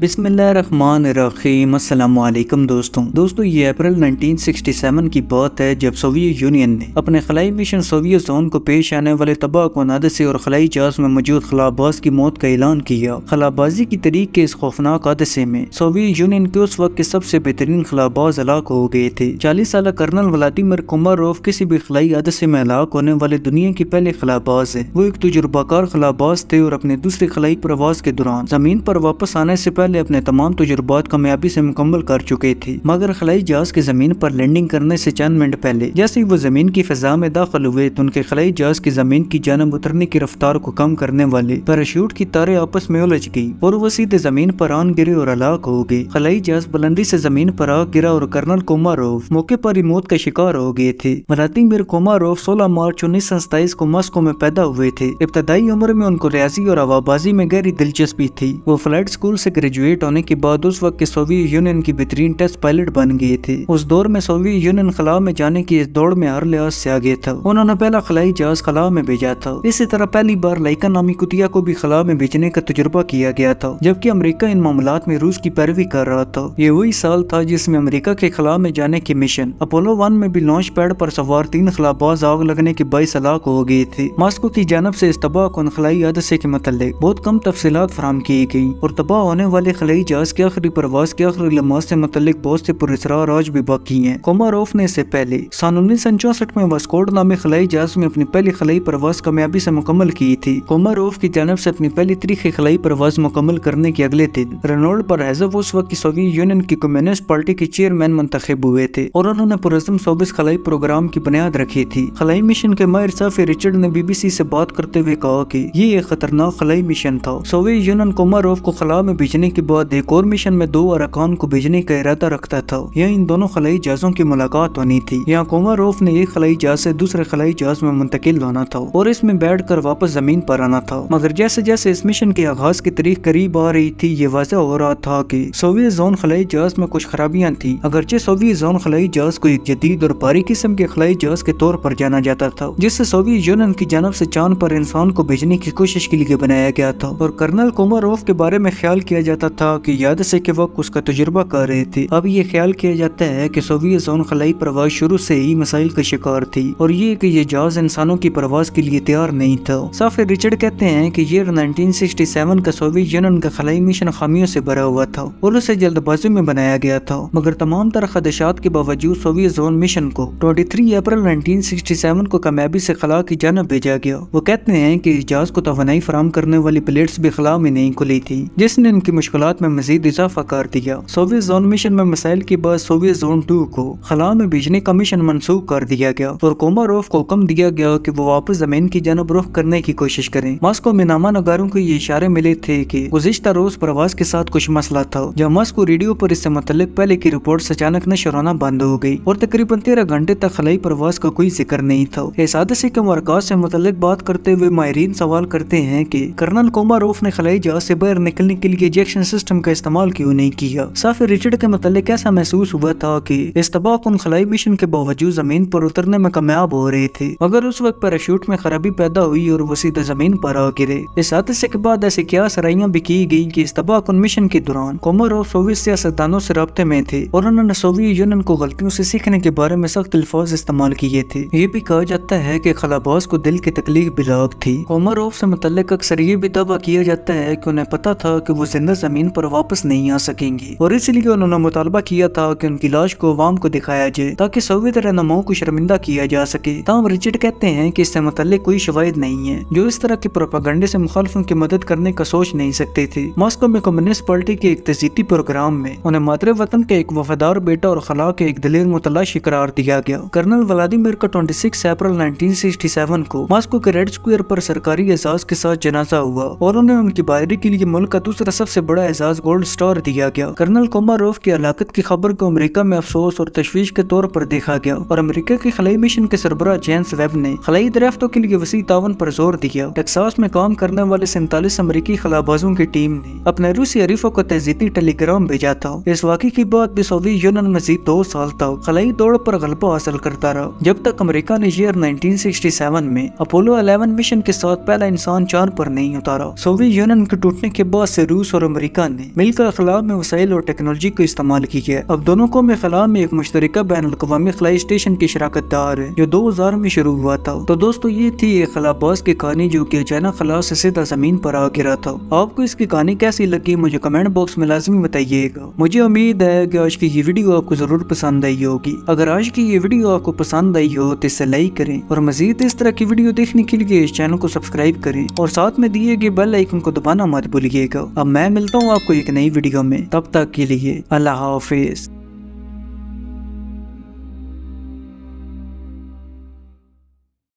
बिसमीम दोस्तों दोस्तों ये अप्रैल 1967 की बात है जब सोवियत यूनियन ने अपने खलाई मिशन सोवियत जोन को पेश आने वाले तबाह को नादसे और खलाई जहाज में मौजूद खलाबाज की मौत का ऐलान किया खलाबाजी की तरीक के इस खौफनाक हादसे में सोवियत यूनियन के उस वक्त के सबसे बेहतरीन खलाबाज हलाक हो गए थे चालीस साल कर्नल व्लादिमिर कुमारोव किसी भी खलाई हादसे में हलाक होने वाले दुनिया के पहले खलाबाज है वो एक तजुर्बाकार खलाबाज थे और अपने दूसरे खलाई प्रवास के दौरान जमीन पर वापस आने से पहले पहले अपने तमाम तजुर्बात कामयाबी से मुकम्मल कर चुके थे मगर खलाई जहाज के जमीन पर लैंडिंग करने से चंद मिनट पहले जैसे ही वो जमीन की फिजा में दाखिल हुए तो उनके खलाई जहाज की जमीन की जानब उतरने की रफ्तार को कम करने वाले पैराशूट की तारे आपस में उलझ गई और वो सीधे जमीन पर आन गिरे और हलाक हो गए खलाई जहाज बुलंदी से जमीन पर आ गिरा और कर्नल कोमारोव मौके पर ही मौत का शिकार हो गए थे कोमा कोमारोव सोलह मार्च उन्नीस सौ सताईस को मॉस्को में पैदा हुए थे इब्तदाई उम्र में उनको रियाजी और हवाबाजी में गहरी दिलचस्पी थी वो फ्लाइट स्कूल ऐसी ग्रेजुएट ग्रेजुएट होने के बाद उस वक्त के सोवियत यूनियन की बेहतरीन टेस्ट पायलट बन गए थे उस दौर में सोवियत यूनियन खला में जाने की इस दौड़ में हर लिहाज से आगे था उन्होंने पहला खलाई जहाज खला में भेजा था इसी तरह पहली बार लाइका नामी कुतिया को भी खला में भेजने का तजुर्बा किया गया था जबकि अमरीका इन मामला में रूस की पैरवी कर रहा था ये वही साल था जिसमे अमरीका के खला में जाने के मिशन अपोलो वन में भी लॉन्च पैड पर सवार तीन खिलाफ आग लगने के बाईस हलाक हो गई थी मास्को की जानब ऐसी इस तबाह को खलाई हादसे के मतलब बहुत कम तफसीत फराम की गयी और तबाह होने वाले वाले खलाई जहाज के आखिरी प्रवास के आखिरी लम्हा से मुतलिक बहुत से पुरस्कार आज भी बाकी हैं कोमारोफ ने इससे पहले सन उन्नीस सौ चौसठ में वास्कोड नामे खलाई जहाज में अपनी पहली खलाई प्रवास कामयाबी से मुकम्मल की थी कोमारोफ की जानब से अपनी पहली तरीके खलाई परवाज मुकम्मल करने के अगले दिन रेनोल्ड परजव उस वक्त की सोवियत यूनियन की कम्युनिस्ट पार्टी के चेयरमैन मंतखब हुए थे और उन्होंने पुरजम सोबिस खलाई प्रोग्राम की बुनियाद रखी थी खलाई मिशन के मायर साफी रिचर्ड ने बीबीसी से बात करते हुए कहा कि ये एक खतरनाक खलाई मिशन था सोवियत यूनियन कोमारोफ को खला में भेजने के बाद एक और मिशन में दो अरकान को भेजने का इरादा रखता था यह इन दोनों खलाई जहाजों की मुलाकात होनी थी यहाँ कोमारोफ ने एक खलाई जहाज से दूसरे खलाई जहाज में मुंतकिल होना था और इसमें बैठ कर वापस जमीन पर आना था मगर जैसे जैसे इस मिशन के आगाज की तारीख करीब आ रही थी ये वाजह हो रहा था की सोवियत जोन खलाई जहाज में कुछ खराबियाँ थी अगरचे सोवियत जोन खलाई जहाज को एक जदीद और भारी किस्म के खलाई जहाज के तौर पर जाना जाता था जिससे सोवियत यूनियन की जानव से चांद पर इंसान को भेजने की कोशिश के लिए बनाया गया था और कर्नल रोफ के बारे में ख्याल किया जाता जाता था कि याद से के वक्त उसका तजुर्बा कर रहे थे अब ये ख्याल किया जाता है कि सोवियत जोन खलाई परवाज शुरू से ही मिसाइल का शिकार थी और ये कि ये जहाज इंसानों की परवाज के लिए तैयार नहीं था साफिर रिचर्ड कहते हैं कि ये 1967 का सोवियत यूनियन का खलाई मिशन खामियों से भरा हुआ था और उसे जल्दबाजी में बनाया गया था मगर तमाम तरह खदशात के बावजूद सोवियत जोन मिशन को twenty three April nineteen sixty seven को कामयाबी से खला की जानब भेजा गया वो कहते हैं की जहाज को तोनाई फराम करने वाली प्लेट्स भी खला में नहीं खुली थी जिसने इनकी मुश्किल मुश्किल में मजीद इजाफा कर दिया सोवियत जोन मिशन में मिसाइल के बाद सोवियत जोन टू को खला में भेजने का मिशन मनसूख कर दिया गया और रोफ को हुक्म दिया गया कि वो वापस जमीन की जनब रुख करने की कोशिश करें मास्को में नामा नगारों को ये इशारे मिले थे की गुजशत रोज प्रवास के साथ कुछ मसला था जब मास्को रेडियो पर इससे मतलब पहले की रिपोर्ट अचानक नशराना बंद हो गयी और तकरीबन तेरह घंटे तक खलाई प्रवास का कोई जिक्र नहीं था इस हादसे के मरकाज ऐसी मुतल बात करते हुए माहरीन सवाल करते हैं की कर्नल कोमा रोफ ने खलाई जहाज ऐसी बाहर निकलने के लिए इंजेक्शन सिस्टम का इस्तेमाल क्यों नहीं किया साफिर रिचर्ड के मतलब ऐसा महसूस हुआ था की इस तबाह उन खलाई मिशन के बावजूद जमीन पर उतरने में कामयाब हो रहे थे मगर उस वक्त पैराशूट में खराबी पैदा हुई और वो सीधे जमीन पर आ गिरे इस हादसे के बाद ऐसी क्या सराइया भी की गई की इस तबाह मिशन के दौरान कोमर और सोवियत सियासतदानों से रबते में थे और उन्होंने सोवियत यूनियन को गलतियों से सीखने के बारे में सख्त अल्फाज इस्तेमाल किए थे ये भी कहा जाता है की खलाबाज को दिल की तकलीफ भी लाग थी कोमर से मुतल अक्सर ये भी दावा किया जाता है की उन्हें पता था की वो जिंदा जमीन पर वापस नहीं आ सकेंगी और इसलिए उन्होंने मुतालबा किया था कि उनकी लाश को अवाम को दिखाया जाए ताकि सोवियत रहनुमाओं को शर्मिंदा किया जा सके ताम रिचर्ड कहते हैं की इससे मुतल कोई शवायद नहीं है जो इस तरह के प्रोपागंडे ऐसी मुखालफों की मदद करने का सोच नहीं सकते थे मॉस्को में कम्युनिस्ट पार्टी के एक तजीती प्रोग्राम में उन्हें मातरे वतन के एक वफादार बेटा और खला के एक दिलेर मुतलाशी करार दिया गया कर्नल व्लादिमिर का 26 अप्रैल 1967 को मॉस्को के रेड स्क्वेयर पर सरकारी एजाज के साथ जनाजा हुआ और उन्हें उनकी बायरी के लिए मुल्क का दूसरा सबसे बड़ा बड़ा एजाज गोल्ड स्टार दिया गया कर्नल कोमा रोफ की हलाकत की खबर को अमेरिका में अफसोस और तशवीश के तौर पर देखा गया और अमेरिका के खलाई मिशन के सरबरा जेम्स वेब ने खलाई दरियाफ्तों के लिए वसी तावन पर जोर दिया टेक्सास में काम करने वाले सैंतालीस अमरीकी खलाबाजों की टीम ने अपने रूसी हरीफों को तहजीबी टेलीग्राम भेजा था इस वाकई के बाद भी सोवियत यूनियन मजीद दो साल तक खलाई दौड़ पर गलबा हासिल करता रहा जब तक अमरीका ने ईयर सेवन में अपोलो अलेवन मिशन के साथ पहला इंसान चार पर नहीं उतारा सोवियत यूनियन के टूटने के बाद से रूस और अमरीका अमेरिका ने मिलकर खला में वसाइल और टेक्नोलॉजी को इस्तेमाल की है अब दोनों को में खला में एक मुश्तर बैन अवी खिलाई स्टेशन की शराकत दार है जो दो हजार में शुरू हुआ था तो दोस्तों ये थी एक खलाबाज की कहानी जो की अचानक खला ऐसी सीधा जमीन पर आ गिरा था आपको इसकी कहानी कैसी लगी मुझे कमेंट बॉक्स में लाजमी बताइएगा मुझे उम्मीद है की आज की ये वीडियो आपको जरूर पसंद आई होगी अगर आज की ये वीडियो आपको पसंद आई हो तो इसे लाइक करें और मजीद इस तरह की वीडियो देखने के लिए इस चैनल को सब्सक्राइब करें और साथ में दिए गए बेल आइकन को दबाना मत भूलिएगा अब मैं मिलता मिलता हूँ आपको एक नई वीडियो में तब तक के लिए अल्लाह हाफिज